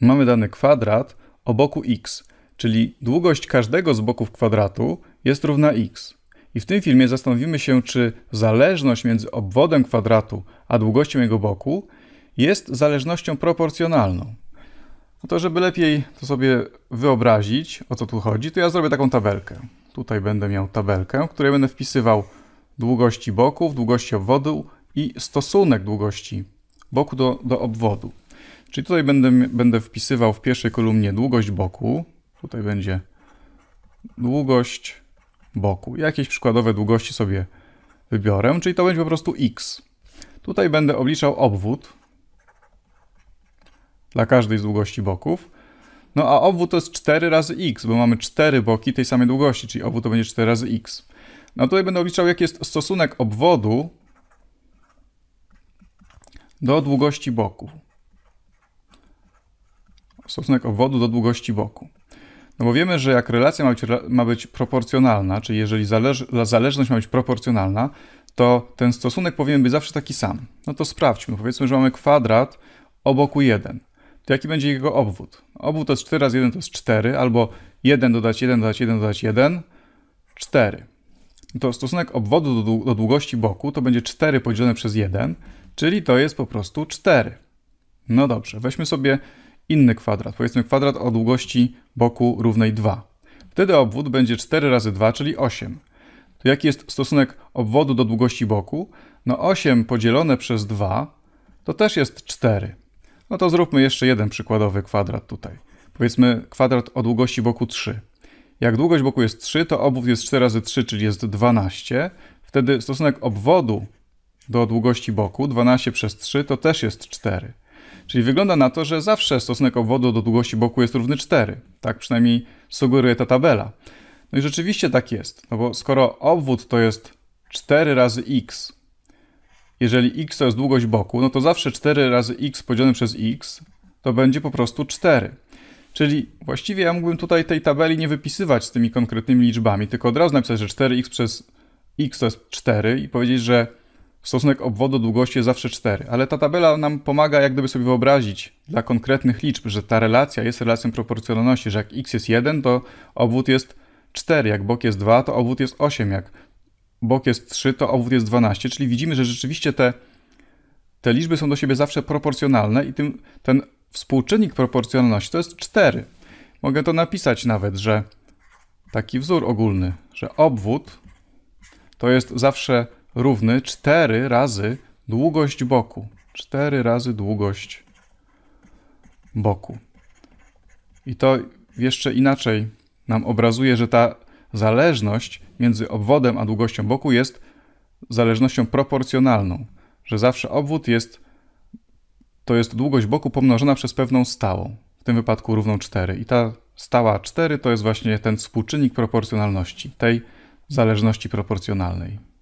Mamy dany kwadrat o boku x, czyli długość każdego z boków kwadratu jest równa x. I w tym filmie zastanowimy się, czy zależność między obwodem kwadratu a długością jego boku jest zależnością proporcjonalną. No to żeby lepiej to sobie wyobrazić, o co tu chodzi, to ja zrobię taką tabelkę. Tutaj będę miał tabelkę, w której będę wpisywał długości boków, długości obwodu i stosunek długości boku do, do obwodu. Czyli tutaj będę, będę wpisywał w pierwszej kolumnie długość boku. Tutaj będzie długość boku. Jakieś przykładowe długości sobie wybiorę, czyli to będzie po prostu x. Tutaj będę obliczał obwód dla każdej z długości boków. No a obwód to jest 4 razy x, bo mamy 4 boki tej samej długości, czyli obwód to będzie 4 razy x. No tutaj będę obliczał, jaki jest stosunek obwodu do długości boku stosunek obwodu do długości boku. No bo wiemy, że jak relacja ma być, ma być proporcjonalna, czyli jeżeli zależ, zależność ma być proporcjonalna, to ten stosunek powinien być zawsze taki sam. No to sprawdźmy. Powiedzmy, że mamy kwadrat o boku 1. To jaki będzie jego obwód? Obwód to jest 4 razy 1 to jest 4, albo 1 dodać 1 dodać 1 dodać 1, 4. to stosunek obwodu do, do długości boku to będzie 4 podzielone przez 1, czyli to jest po prostu 4. No dobrze, weźmy sobie inny kwadrat, powiedzmy kwadrat o długości boku równej 2. Wtedy obwód będzie 4 razy 2, czyli 8. To jaki jest stosunek obwodu do długości boku? No 8 podzielone przez 2 to też jest 4. No to zróbmy jeszcze jeden przykładowy kwadrat tutaj. Powiedzmy kwadrat o długości boku 3. Jak długość boku jest 3, to obwód jest 4 razy 3, czyli jest 12. Wtedy stosunek obwodu do długości boku 12 przez 3 to też jest 4. Czyli wygląda na to, że zawsze stosunek obwodu do długości boku jest równy 4. Tak przynajmniej sugeruje ta tabela. No i rzeczywiście tak jest, no bo skoro obwód to jest 4 razy x, jeżeli x to jest długość boku, no to zawsze 4 razy x podzielone przez x to będzie po prostu 4. Czyli właściwie ja mógłbym tutaj tej tabeli nie wypisywać z tymi konkretnymi liczbami, tylko od razu napisać, że 4x przez x to jest 4 i powiedzieć, że Stosunek obwodu długości jest zawsze 4, ale ta tabela nam pomaga jak gdyby sobie wyobrazić dla konkretnych liczb, że ta relacja jest relacją proporcjonalności, że jak x jest 1, to obwód jest 4, jak bok jest 2, to obwód jest 8, jak bok jest 3, to obwód jest 12, czyli widzimy, że rzeczywiście te, te liczby są do siebie zawsze proporcjonalne i tym, ten współczynnik proporcjonalności to jest 4. Mogę to napisać nawet, że taki wzór ogólny, że obwód to jest zawsze równy 4 razy długość boku. 4 razy długość boku. I to jeszcze inaczej nam obrazuje, że ta zależność między obwodem a długością boku jest zależnością proporcjonalną, że zawsze obwód jest to jest długość boku pomnożona przez pewną stałą, w tym wypadku równą 4. I ta stała 4 to jest właśnie ten współczynnik proporcjonalności, tej zależności proporcjonalnej.